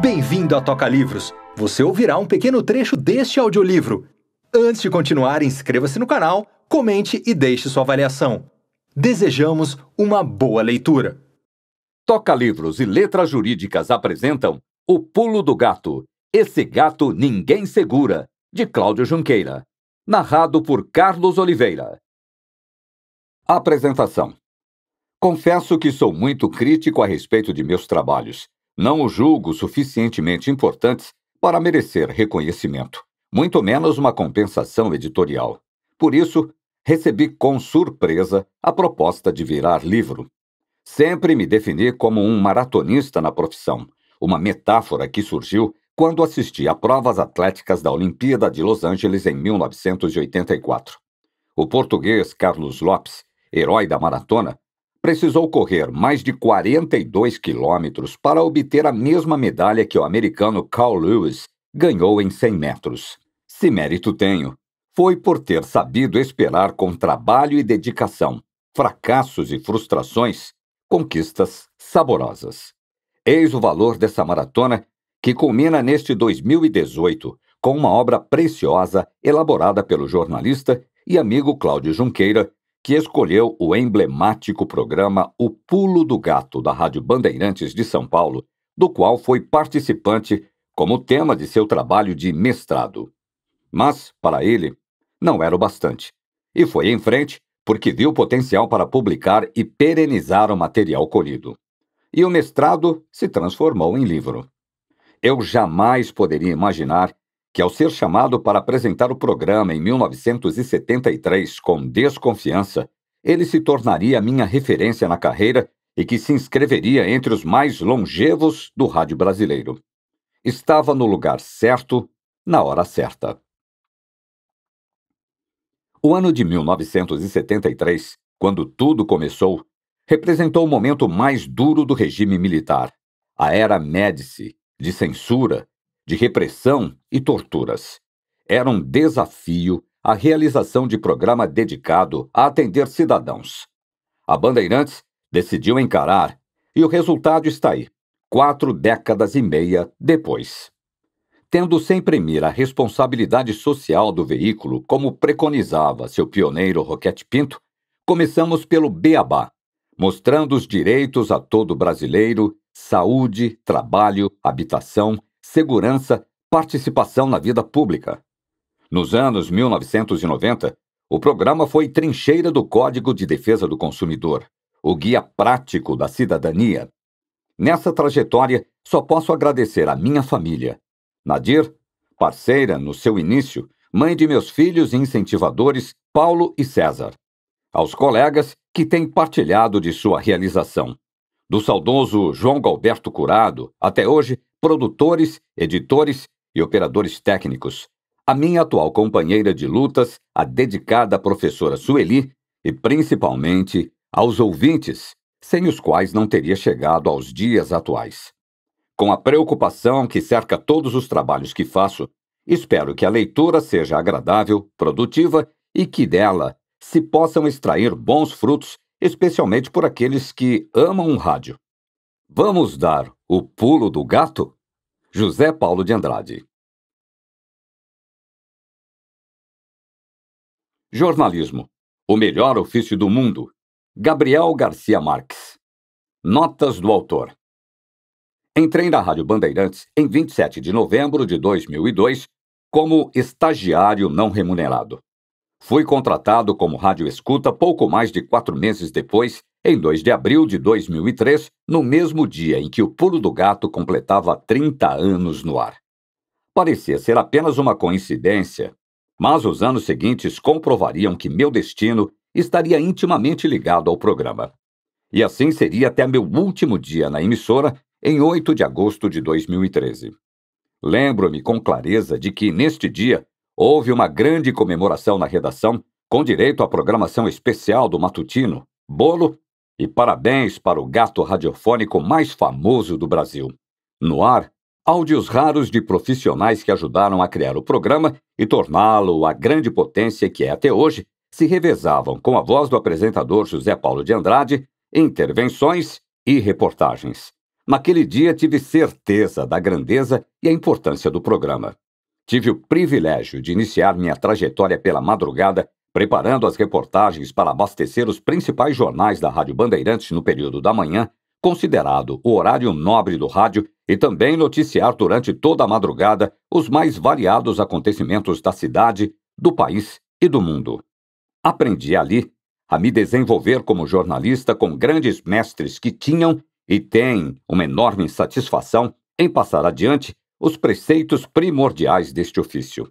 Bem-vindo à Toca Livros. Você ouvirá um pequeno trecho deste audiolivro. Antes de continuar, inscreva-se no canal, comente e deixe sua avaliação. Desejamos uma boa leitura. Toca Livros e Letras Jurídicas apresentam O Pulo do Gato. Esse gato ninguém segura, de Cláudio Junqueira. Narrado por Carlos Oliveira. Apresentação. Confesso que sou muito crítico a respeito de meus trabalhos não o julgo suficientemente importantes para merecer reconhecimento, muito menos uma compensação editorial. Por isso, recebi com surpresa a proposta de virar livro. Sempre me defini como um maratonista na profissão, uma metáfora que surgiu quando assisti a provas atléticas da Olimpíada de Los Angeles em 1984. O português Carlos Lopes, herói da maratona, precisou correr mais de 42 quilômetros para obter a mesma medalha que o americano Carl Lewis ganhou em 100 metros. Se mérito tenho, foi por ter sabido esperar com trabalho e dedicação, fracassos e frustrações, conquistas saborosas. Eis o valor dessa maratona que culmina neste 2018 com uma obra preciosa elaborada pelo jornalista e amigo Cláudio Junqueira que escolheu o emblemático programa O Pulo do Gato, da Rádio Bandeirantes de São Paulo, do qual foi participante como tema de seu trabalho de mestrado. Mas, para ele, não era o bastante. E foi em frente porque viu potencial para publicar e perenizar o material colhido. E o mestrado se transformou em livro. Eu jamais poderia imaginar que, ao ser chamado para apresentar o programa em 1973 com desconfiança, ele se tornaria minha referência na carreira e que se inscreveria entre os mais longevos do rádio brasileiro. Estava no lugar certo, na hora certa. O ano de 1973, quando tudo começou, representou o momento mais duro do regime militar. A era Médici, de censura, de repressão e torturas. Era um desafio a realização de programa dedicado a atender cidadãos. A Bandeirantes decidiu encarar e o resultado está aí, quatro décadas e meia depois. Tendo em mira a responsabilidade social do veículo, como preconizava seu pioneiro Roquete Pinto, começamos pelo beabá, mostrando os direitos a todo brasileiro, saúde, trabalho, habitação segurança, participação na vida pública. Nos anos 1990, o programa foi trincheira do Código de Defesa do Consumidor, o guia prático da cidadania. Nessa trajetória, só posso agradecer à minha família. Nadir, parceira no seu início, mãe de meus filhos e incentivadores Paulo e César. Aos colegas que têm partilhado de sua realização. Do saudoso João Galberto Curado, até hoje produtores, editores e operadores técnicos. A minha atual companheira de lutas, a dedicada professora Sueli, e principalmente aos ouvintes, sem os quais não teria chegado aos dias atuais. Com a preocupação que cerca todos os trabalhos que faço, espero que a leitura seja agradável, produtiva e que dela se possam extrair bons frutos, especialmente por aqueles que amam o rádio. Vamos dar o pulo do gato? José Paulo de Andrade. Jornalismo. O melhor ofício do mundo. Gabriel Garcia Marques. Notas do autor. Entrei na Rádio Bandeirantes em 27 de novembro de 2002 como estagiário não remunerado. Fui contratado como rádio escuta pouco mais de quatro meses depois em 2 de abril de 2003, no mesmo dia em que o Pulo do Gato completava 30 anos no ar. Parecia ser apenas uma coincidência, mas os anos seguintes comprovariam que meu destino estaria intimamente ligado ao programa. E assim seria até meu último dia na emissora, em 8 de agosto de 2013. Lembro-me com clareza de que, neste dia, houve uma grande comemoração na redação, com direito à programação especial do Matutino, bolo e parabéns para o gato radiofônico mais famoso do Brasil. No ar, áudios raros de profissionais que ajudaram a criar o programa e torná-lo a grande potência que é até hoje, se revezavam com a voz do apresentador José Paulo de Andrade, intervenções e reportagens. Naquele dia tive certeza da grandeza e a importância do programa. Tive o privilégio de iniciar minha trajetória pela madrugada Preparando as reportagens para abastecer os principais jornais da Rádio Bandeirantes no período da manhã, considerado o horário nobre do rádio, e também noticiar durante toda a madrugada os mais variados acontecimentos da cidade, do país e do mundo. Aprendi ali a me desenvolver como jornalista com grandes mestres que tinham e têm uma enorme satisfação em passar adiante os preceitos primordiais deste ofício.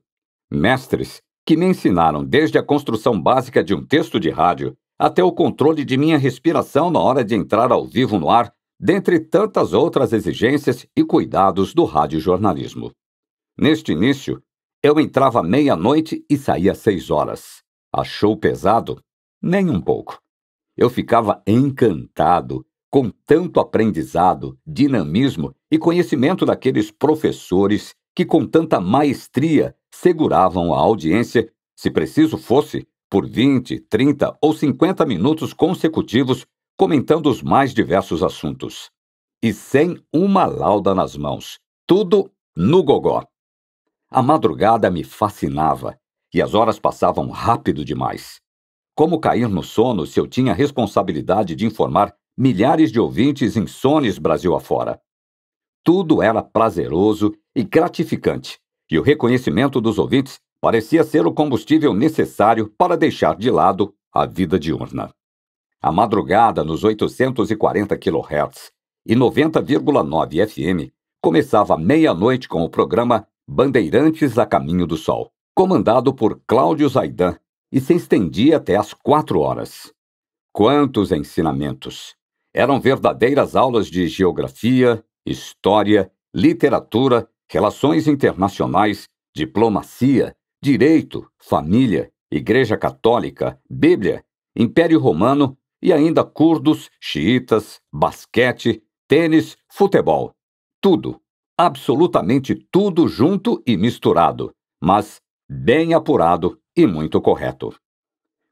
Mestres que me ensinaram desde a construção básica de um texto de rádio até o controle de minha respiração na hora de entrar ao vivo no ar, dentre tantas outras exigências e cuidados do radiojornalismo. Neste início, eu entrava meia-noite e saía seis horas. Achou pesado? Nem um pouco. Eu ficava encantado com tanto aprendizado, dinamismo e conhecimento daqueles professores que, com tanta maestria, seguravam a audiência, se preciso fosse, por 20, 30 ou 50 minutos consecutivos, comentando os mais diversos assuntos. E sem uma lauda nas mãos. Tudo no gogó. A madrugada me fascinava e as horas passavam rápido demais. Como cair no sono se eu tinha a responsabilidade de informar milhares de ouvintes insones Brasil afora? Tudo era prazeroso e gratificante, e o reconhecimento dos ouvintes parecia ser o combustível necessário para deixar de lado a vida diurna. A madrugada nos 840 kHz e 90,9 FM começava à meia-noite com o programa Bandeirantes a Caminho do Sol, comandado por Cláudio Zaidan, e se estendia até às quatro horas. Quantos ensinamentos! Eram verdadeiras aulas de geografia, história, literatura relações internacionais, diplomacia, direito, família, Igreja Católica, Bíblia, Império Romano e ainda curdos, xiitas, basquete, tênis, futebol. Tudo, absolutamente tudo junto e misturado, mas bem apurado e muito correto.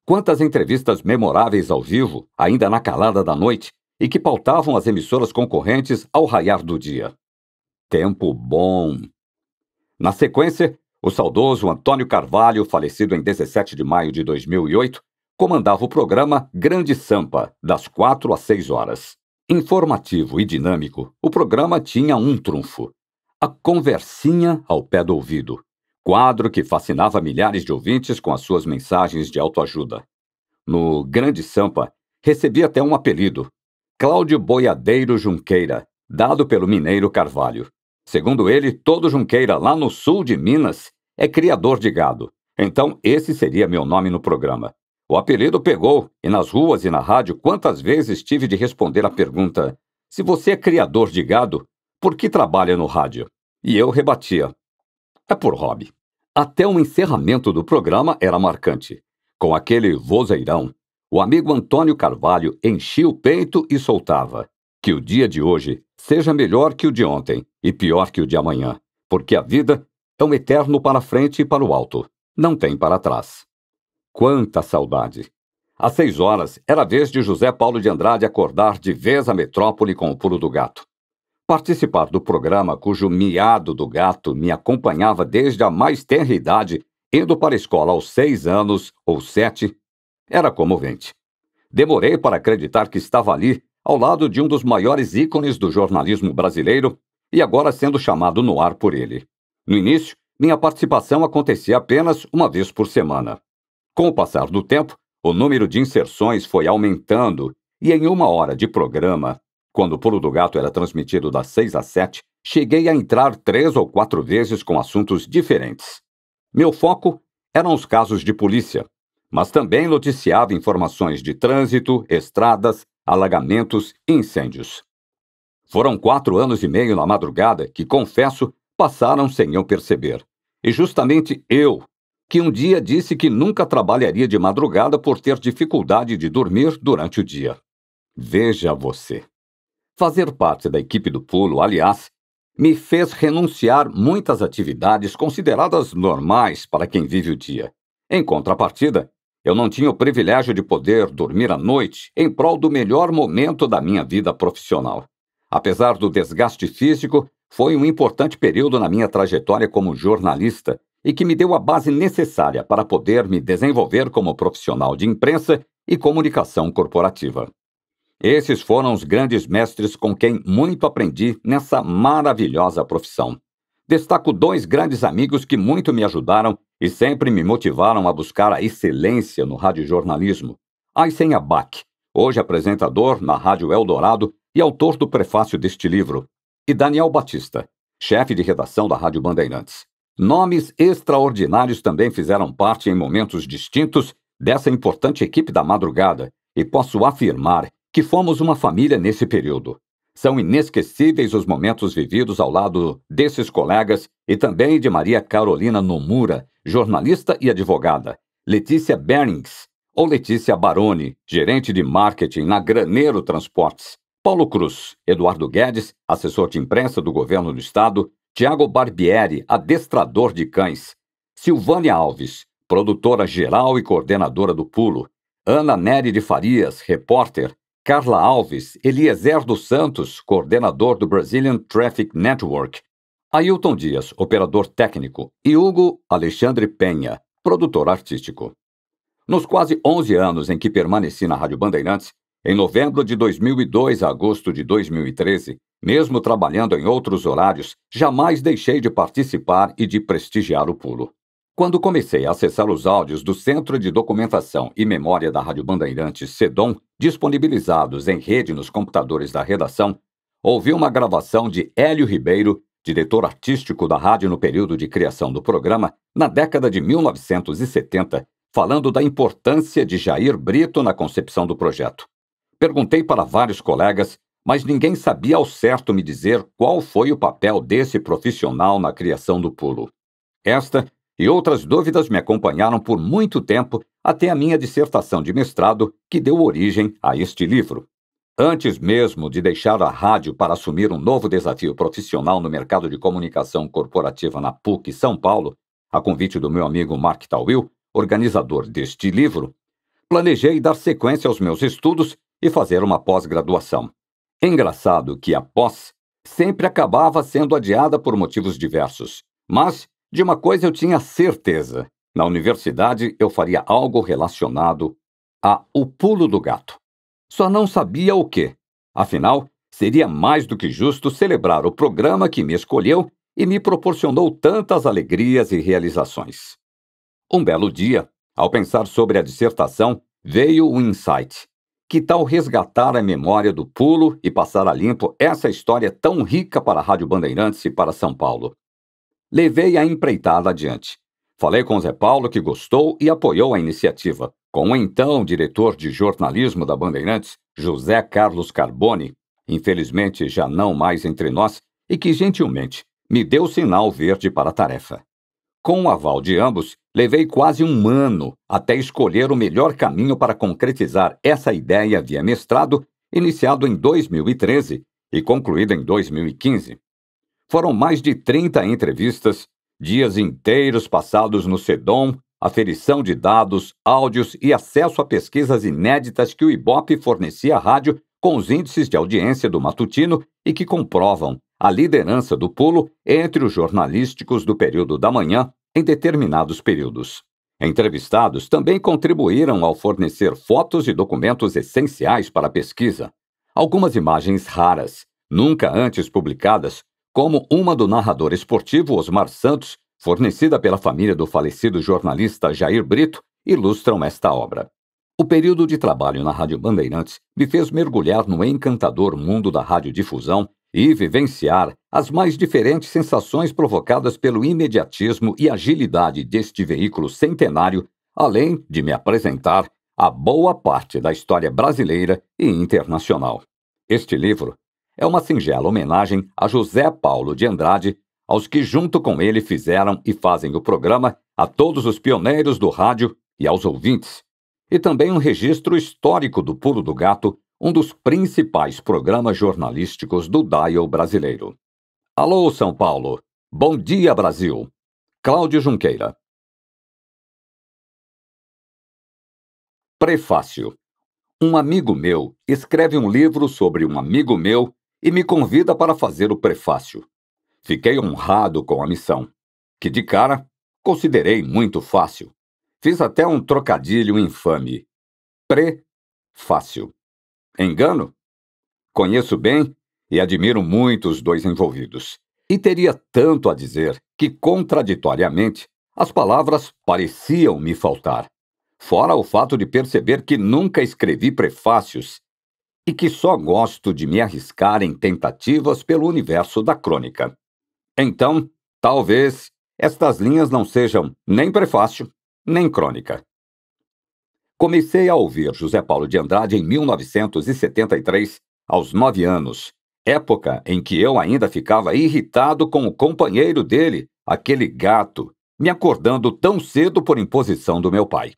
Quantas entrevistas memoráveis ao vivo, ainda na calada da noite, e que pautavam as emissoras concorrentes ao raiar do dia. Tempo bom. Na sequência, o saudoso Antônio Carvalho, falecido em 17 de maio de 2008, comandava o programa Grande Sampa, das 4 às 6 horas. Informativo e dinâmico, o programa tinha um trunfo: a conversinha ao pé do ouvido, quadro que fascinava milhares de ouvintes com as suas mensagens de autoajuda. No Grande Sampa, recebia até um apelido: Cláudio Boiadeiro Junqueira, dado pelo mineiro Carvalho. Segundo ele, todo Junqueira, lá no sul de Minas, é criador de gado. Então, esse seria meu nome no programa. O apelido pegou, e nas ruas e na rádio, quantas vezes tive de responder à pergunta: se você é criador de gado, por que trabalha no rádio? E eu rebatia: é por hobby. Até o encerramento do programa era marcante. Com aquele vozeirão, o amigo Antônio Carvalho enchia o peito e soltava. Que o dia de hoje seja melhor que o de ontem e pior que o de amanhã, porque a vida é um eterno para frente e para o alto, não tem para trás. Quanta saudade! Às seis horas, era a vez de José Paulo de Andrade acordar de vez a metrópole com o pulo do gato. Participar do programa cujo miado do gato me acompanhava desde a mais tenra idade, indo para a escola aos seis anos ou sete, era comovente. Demorei para acreditar que estava ali ao lado de um dos maiores ícones do jornalismo brasileiro e agora sendo chamado no ar por ele. No início, minha participação acontecia apenas uma vez por semana. Com o passar do tempo, o número de inserções foi aumentando e em uma hora de programa, quando o Pulo do Gato era transmitido das 6 às 7, cheguei a entrar três ou quatro vezes com assuntos diferentes. Meu foco eram os casos de polícia, mas também noticiava informações de trânsito, estradas, alagamentos e incêndios. Foram quatro anos e meio na madrugada que, confesso, passaram sem eu perceber. E justamente eu, que um dia disse que nunca trabalharia de madrugada por ter dificuldade de dormir durante o dia. Veja você. Fazer parte da equipe do pulo, aliás, me fez renunciar muitas atividades consideradas normais para quem vive o dia. Em contrapartida, eu não tinha o privilégio de poder dormir à noite em prol do melhor momento da minha vida profissional. Apesar do desgaste físico, foi um importante período na minha trajetória como jornalista e que me deu a base necessária para poder me desenvolver como profissional de imprensa e comunicação corporativa. Esses foram os grandes mestres com quem muito aprendi nessa maravilhosa profissão. Destaco dois grandes amigos que muito me ajudaram e sempre me motivaram a buscar a excelência no radiojornalismo. Aysen Abak, hoje apresentador na Rádio Eldorado e autor do prefácio deste livro, e Daniel Batista, chefe de redação da Rádio Bandeirantes. Nomes extraordinários também fizeram parte em momentos distintos dessa importante equipe da madrugada, e posso afirmar que fomos uma família nesse período. São inesquecíveis os momentos vividos ao lado desses colegas e também de Maria Carolina Nomura, jornalista e advogada, Letícia Bernings, ou Letícia Baroni, gerente de marketing na Graneiro Transportes, Paulo Cruz, Eduardo Guedes, assessor de imprensa do governo do estado, Tiago Barbieri, adestrador de cães, Silvânia Alves, produtora geral e coordenadora do Pulo, Ana Nery de Farias, repórter, Carla Alves, Eliezer dos Santos, coordenador do Brazilian Traffic Network, Ailton Dias, operador técnico, e Hugo Alexandre Penha, produtor artístico. Nos quase 11 anos em que permaneci na Rádio Bandeirantes, em novembro de 2002 a agosto de 2013, mesmo trabalhando em outros horários, jamais deixei de participar e de prestigiar o pulo. Quando comecei a acessar os áudios do Centro de Documentação e Memória da Rádio Bandeirantes, SEDOM, disponibilizados em rede nos computadores da redação, ouvi uma gravação de Hélio Ribeiro diretor artístico da rádio no período de criação do programa, na década de 1970, falando da importância de Jair Brito na concepção do projeto. Perguntei para vários colegas, mas ninguém sabia ao certo me dizer qual foi o papel desse profissional na criação do pulo. Esta e outras dúvidas me acompanharam por muito tempo até a minha dissertação de mestrado, que deu origem a este livro. Antes mesmo de deixar a rádio para assumir um novo desafio profissional no mercado de comunicação corporativa na PUC São Paulo, a convite do meu amigo Mark Tawil, organizador deste livro, planejei dar sequência aos meus estudos e fazer uma pós-graduação. Engraçado que a pós sempre acabava sendo adiada por motivos diversos, mas de uma coisa eu tinha certeza: na universidade eu faria algo relacionado a O Pulo do Gato. Só não sabia o quê. Afinal, seria mais do que justo celebrar o programa que me escolheu e me proporcionou tantas alegrias e realizações. Um belo dia, ao pensar sobre a dissertação, veio o insight. Que tal resgatar a memória do pulo e passar a limpo essa história tão rica para a Rádio Bandeirantes e para São Paulo? Levei a empreitada adiante. Falei com Zé Paulo, que gostou e apoiou a iniciativa com o então diretor de jornalismo da Bandeirantes, José Carlos Carboni, infelizmente já não mais entre nós, e que gentilmente me deu sinal verde para a tarefa. Com o aval de ambos, levei quase um ano até escolher o melhor caminho para concretizar essa ideia via mestrado, iniciado em 2013 e concluído em 2015. Foram mais de 30 entrevistas, dias inteiros passados no Sedom aferição de dados, áudios e acesso a pesquisas inéditas que o Ibope fornecia à rádio com os índices de audiência do matutino e que comprovam a liderança do pulo entre os jornalísticos do período da manhã em determinados períodos. Entrevistados também contribuíram ao fornecer fotos e documentos essenciais para a pesquisa. Algumas imagens raras, nunca antes publicadas, como uma do narrador esportivo Osmar Santos, fornecida pela família do falecido jornalista Jair Brito, ilustram esta obra. O período de trabalho na Rádio Bandeirantes me fez mergulhar no encantador mundo da radiodifusão e vivenciar as mais diferentes sensações provocadas pelo imediatismo e agilidade deste veículo centenário, além de me apresentar a boa parte da história brasileira e internacional. Este livro é uma singela homenagem a José Paulo de Andrade, aos que junto com ele fizeram e fazem o programa, a todos os pioneiros do rádio e aos ouvintes. E também um registro histórico do Pulo do Gato, um dos principais programas jornalísticos do Dial brasileiro. Alô, São Paulo! Bom dia, Brasil! Cláudio Junqueira. Prefácio. Um amigo meu escreve um livro sobre um amigo meu e me convida para fazer o prefácio. Fiquei honrado com a missão, que de cara considerei muito fácil. Fiz até um trocadilho infame. Pré-fácil. Engano? Conheço bem e admiro muito os dois envolvidos. E teria tanto a dizer que, contraditoriamente, as palavras pareciam me faltar. Fora o fato de perceber que nunca escrevi prefácios e que só gosto de me arriscar em tentativas pelo universo da crônica. Então, talvez estas linhas não sejam nem prefácio, nem crônica. Comecei a ouvir José Paulo de Andrade em 1973, aos nove anos, época em que eu ainda ficava irritado com o companheiro dele, aquele gato, me acordando tão cedo por imposição do meu pai.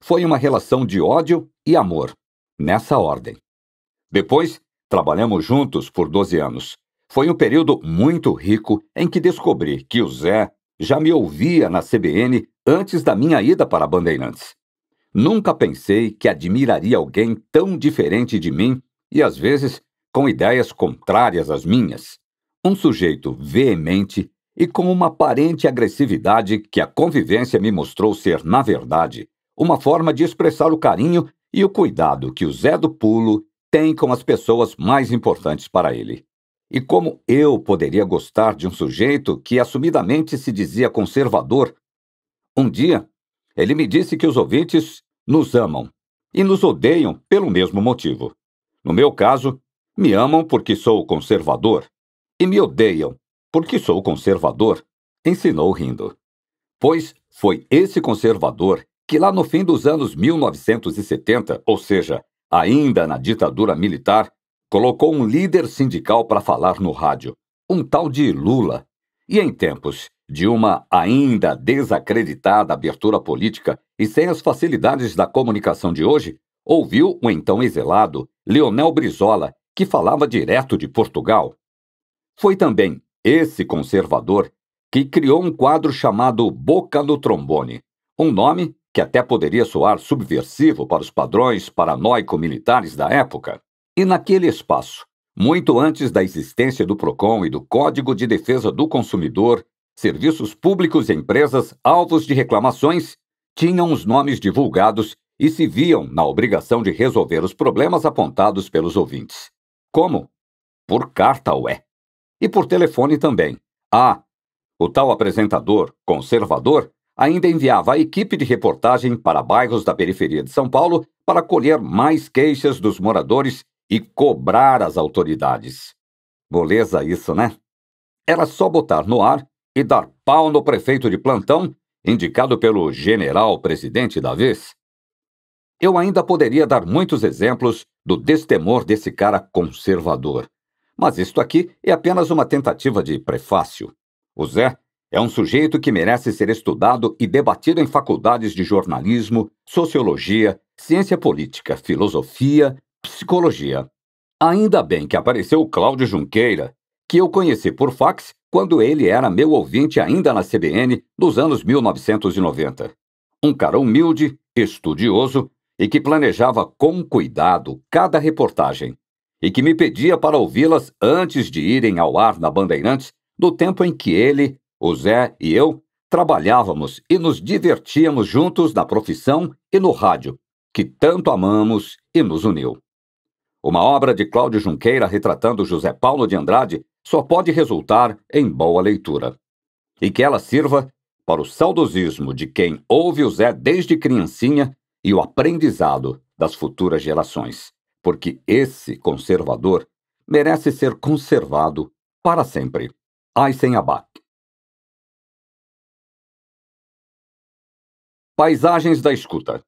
Foi uma relação de ódio e amor, nessa ordem. Depois, trabalhamos juntos por 12 anos, foi um período muito rico em que descobri que o Zé já me ouvia na CBN antes da minha ida para a Bandeirantes. Nunca pensei que admiraria alguém tão diferente de mim e às vezes com ideias contrárias às minhas. Um sujeito veemente e com uma aparente agressividade que a convivência me mostrou ser, na verdade, uma forma de expressar o carinho e o cuidado que o Zé do Pulo tem com as pessoas mais importantes para ele. E como eu poderia gostar de um sujeito que assumidamente se dizia conservador? Um dia, ele me disse que os ouvintes nos amam e nos odeiam pelo mesmo motivo. No meu caso, me amam porque sou conservador e me odeiam porque sou conservador, ensinou rindo. Pois foi esse conservador que, lá no fim dos anos 1970, ou seja, ainda na ditadura militar, colocou um líder sindical para falar no rádio, um tal de Lula. E em tempos de uma ainda desacreditada abertura política e sem as facilidades da comunicação de hoje, ouviu o então exilado Leonel Brizola, que falava direto de Portugal. Foi também esse conservador que criou um quadro chamado Boca no Trombone, um nome que até poderia soar subversivo para os padrões paranoico-militares da época. E naquele espaço, muito antes da existência do PROCON e do Código de Defesa do Consumidor, serviços públicos e empresas alvos de reclamações tinham os nomes divulgados e se viam na obrigação de resolver os problemas apontados pelos ouvintes. Como? Por carta, ué. E por telefone também. Ah, o tal apresentador, conservador, ainda enviava a equipe de reportagem para bairros da periferia de São Paulo para colher mais queixas dos moradores e cobrar as autoridades. Boleza isso, né? Era só botar no ar e dar pau no prefeito de plantão, indicado pelo general presidente da vez. Eu ainda poderia dar muitos exemplos do destemor desse cara conservador. Mas isto aqui é apenas uma tentativa de prefácio. O Zé é um sujeito que merece ser estudado e debatido em faculdades de jornalismo, sociologia, ciência política, filosofia, Psicologia. Ainda bem que apareceu o Cláudio Junqueira, que eu conheci por fax quando ele era meu ouvinte ainda na CBN dos anos 1990. Um cara humilde, estudioso e que planejava com cuidado cada reportagem e que me pedia para ouvi-las antes de irem ao ar na Bandeirantes, no tempo em que ele, o Zé e eu trabalhávamos e nos divertíamos juntos na profissão e no rádio, que tanto amamos e nos uniu. Uma obra de Cláudio Junqueira retratando José Paulo de Andrade só pode resultar em boa leitura. E que ela sirva para o saudosismo de quem ouve o Zé desde criancinha e o aprendizado das futuras gerações, porque esse conservador merece ser conservado para sempre. Aysen Abac. Paisagens da Escuta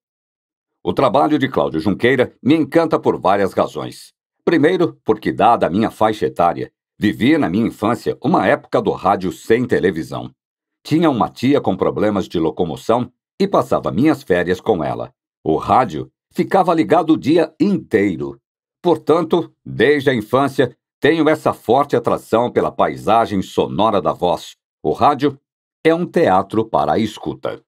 o trabalho de Cláudio Junqueira me encanta por várias razões. Primeiro, porque, dada a minha faixa etária, vivi na minha infância uma época do rádio sem televisão. Tinha uma tia com problemas de locomoção e passava minhas férias com ela. O rádio ficava ligado o dia inteiro. Portanto, desde a infância, tenho essa forte atração pela paisagem sonora da voz. O rádio é um teatro para a escuta.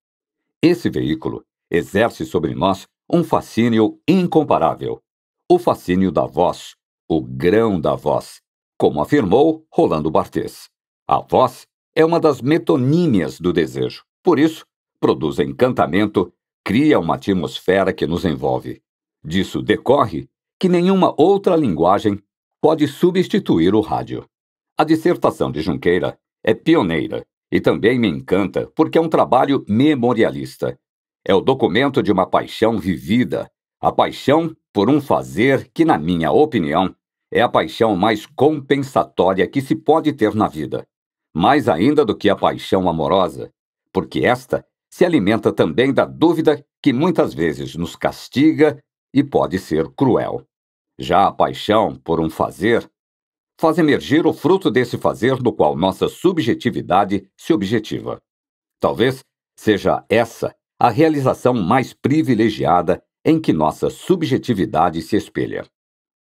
Esse veículo exerce sobre nós um fascínio incomparável. O fascínio da voz, o grão da voz, como afirmou Rolando Barthes. A voz é uma das metonímias do desejo, por isso, produz encantamento, cria uma atmosfera que nos envolve. Disso decorre que nenhuma outra linguagem pode substituir o rádio. A dissertação de Junqueira é pioneira e também me encanta porque é um trabalho memorialista é o documento de uma paixão vivida, a paixão por um fazer que, na minha opinião, é a paixão mais compensatória que se pode ter na vida, mais ainda do que a paixão amorosa, porque esta se alimenta também da dúvida que muitas vezes nos castiga e pode ser cruel. Já a paixão por um fazer faz emergir o fruto desse fazer no qual nossa subjetividade se objetiva. Talvez seja essa a realização mais privilegiada em que nossa subjetividade se espelha.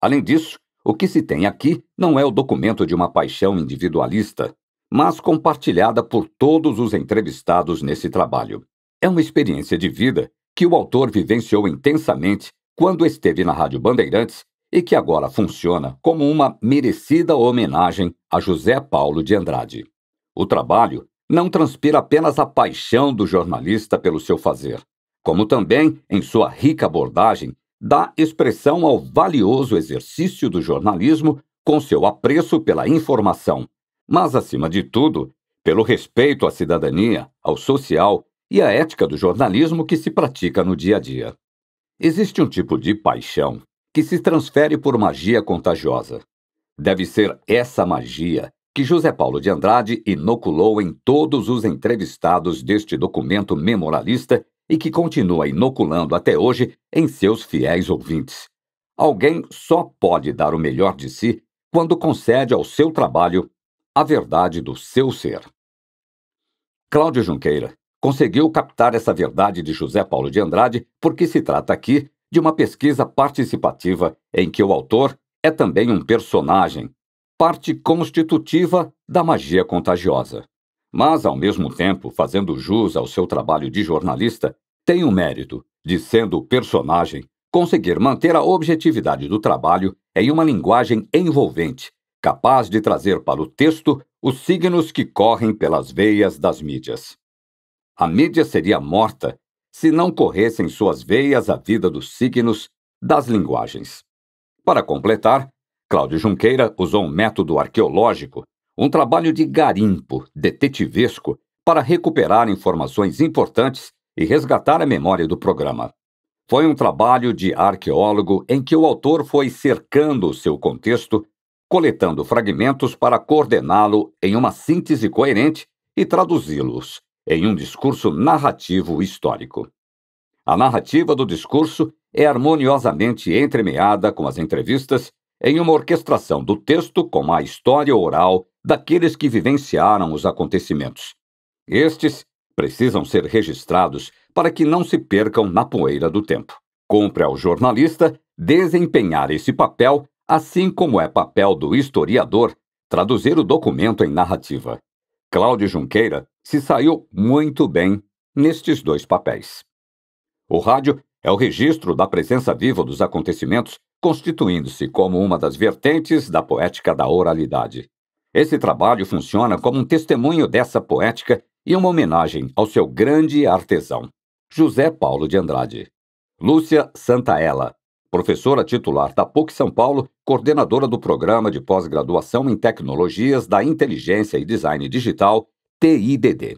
Além disso, o que se tem aqui não é o documento de uma paixão individualista, mas compartilhada por todos os entrevistados nesse trabalho. É uma experiência de vida que o autor vivenciou intensamente quando esteve na Rádio Bandeirantes e que agora funciona como uma merecida homenagem a José Paulo de Andrade. O trabalho não transpira apenas a paixão do jornalista pelo seu fazer, como também, em sua rica abordagem, dá expressão ao valioso exercício do jornalismo com seu apreço pela informação, mas, acima de tudo, pelo respeito à cidadania, ao social e à ética do jornalismo que se pratica no dia a dia. Existe um tipo de paixão que se transfere por magia contagiosa. Deve ser essa magia que José Paulo de Andrade inoculou em todos os entrevistados deste documento memorialista e que continua inoculando até hoje em seus fiéis ouvintes. Alguém só pode dar o melhor de si quando concede ao seu trabalho a verdade do seu ser. Cláudio Junqueira conseguiu captar essa verdade de José Paulo de Andrade porque se trata aqui de uma pesquisa participativa em que o autor é também um personagem parte constitutiva da magia contagiosa. Mas, ao mesmo tempo, fazendo jus ao seu trabalho de jornalista, tem o mérito de, sendo personagem, conseguir manter a objetividade do trabalho em uma linguagem envolvente, capaz de trazer para o texto os signos que correm pelas veias das mídias. A mídia seria morta se não corressem suas veias a vida dos signos das linguagens. Para completar, Cláudio Junqueira usou um método arqueológico, um trabalho de garimpo, detetivesco, para recuperar informações importantes e resgatar a memória do programa. Foi um trabalho de arqueólogo em que o autor foi cercando o seu contexto, coletando fragmentos para coordená-lo em uma síntese coerente e traduzi-los em um discurso narrativo histórico. A narrativa do discurso é harmoniosamente entremeada com as entrevistas em uma orquestração do texto com a história oral daqueles que vivenciaram os acontecimentos. Estes precisam ser registrados para que não se percam na poeira do tempo. Cumpre ao jornalista desempenhar esse papel, assim como é papel do historiador traduzir o documento em narrativa. Cláudio Junqueira se saiu muito bem nestes dois papéis. O rádio é o registro da presença viva dos acontecimentos constituindo-se como uma das vertentes da poética da oralidade. Esse trabalho funciona como um testemunho dessa poética e uma homenagem ao seu grande artesão, José Paulo de Andrade. Lúcia Santaella, professora titular da PUC São Paulo, coordenadora do programa de pós-graduação em Tecnologias da Inteligência e Design Digital, TIDD.